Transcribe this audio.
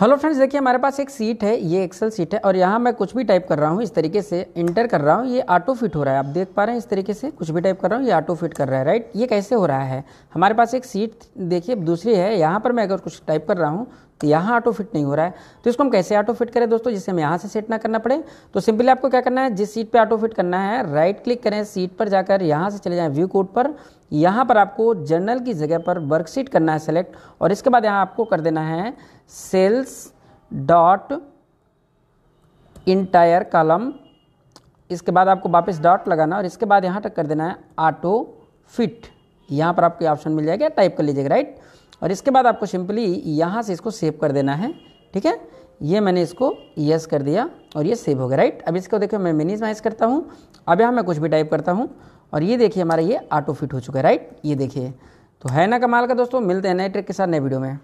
hello friends देखिए हमारे पास एक सीट है ये एक्सेल सीट है और यहाँ मैं कुछ भी टाइप कर रहा हूँ इस तरीके से इंटर कर रहा हूँ ये ऑटो फिट हो रहा है आप देख पा रहे हैं इस तरीके से कुछ भी टाइप कर रहा हूँ ये ऑटो फिट कर रहा है राइट ये कैसे हो रहा है हमारे पास एक सीट देखिए दूसरी है यहाँ पर मैं अगर कुछ टाइप कर रहा हूँ तो यहाँ ऑटो फिट नहीं हो रहा है तो इसको हम कैसे ऑटो फिट करें दोस्तों जिससे हमें यहाँ से सेट ना करना पड़े तो सिंपली आपको क्या करना है जिस सीट पर ऑटो फिट करना है राइट क्लिक करें सीट पर जाकर यहाँ से चले जाएँ व्यू कोड पर यहाँ पर आपको जर्नल की जगह पर वर्कशीट करना है सेलेक्ट और इसके बाद यहाँ आपको कर देना है सेल्स डॉट इंटायर कॉलम इसके बाद आपको वापस डॉट लगाना और इसके बाद यहाँ तक कर देना है ऑटो फिट यहाँ पर आपको ऑप्शन मिल जाएगा टाइप कर लीजिएगा राइट और इसके बाद आपको सिंपली यहाँ से इसको सेव कर देना है ठीक है ये मैंने इसको यस कर दिया और ये सेव हो गया राइट अब इसको देखिए मैं मिनिमाइज करता हूँ अब यहाँ मैं कुछ भी टाइप करता हूँ और ये देखिए हमारा ये ऑटो फिट हो चुका है राइट ये देखिए तो है ना कमाल का दोस्तों मिलते हैं नए ट्रिक के साथ नए वीडियो में